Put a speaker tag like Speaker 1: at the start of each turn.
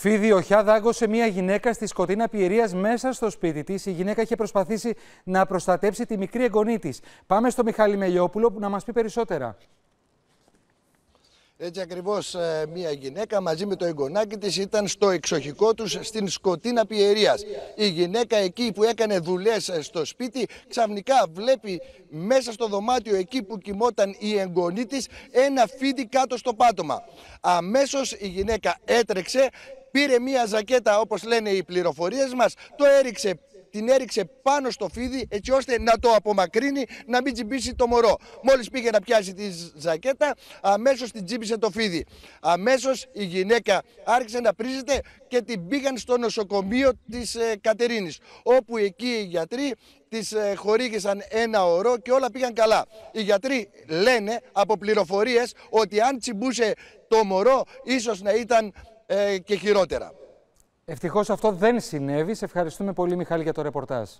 Speaker 1: Φίδι οχιά δάγκωσε μια γυναίκα στη σκοτίνα πιερίας μέσα στο σπίτι της. Η γυναίκα είχε προσπαθήσει να προστατέψει τη μικρή εγγονή της. Πάμε στο Μιχάλη Μελιόπουλο που να μας πει περισσότερα.
Speaker 2: Έτσι ακριβώς ε, μια γυναίκα μαζί με το εγγονάκι της ήταν στο εξοχικό τους στην σκοτίνα πιερίας. Η γυναίκα εκεί που έκανε δουλειές ε, στο σπίτι ξαφνικά βλέπει μέσα στο δωμάτιο εκεί που κοιμόταν η εγγονή της ένα φίδι κάτω στο πάτωμα. Αμέσως η γυναίκα έτρεξε πήρε μία ζακέτα όπως λένε οι πληροφορίες μας, το έριξε την έριξε πάνω στο φίδι έτσι ώστε να το απομακρύνει, να μην τσιμπήσει το μωρό. Μόλις πήγε να πιάσει τη ζακέτα, αμέσως την τσίμπησε το φίδι. Αμέσως η γυναίκα άρχισε να πρίζεται και την πήγαν στο νοσοκομείο της ε, Κατερίνης. Όπου εκεί οι γιατροί της ε, χορήγησαν ένα ωρό και όλα πήγαν καλά. Οι γιατροί λένε από πληροφορίες ότι αν τσιμπούσε το μωρό, ίσως να ήταν ε, και χειρότερα.
Speaker 1: Ευτυχώς αυτό δεν συνέβη. Σε ευχαριστούμε πολύ, Μιχάλη, για το ρεπορτάζ.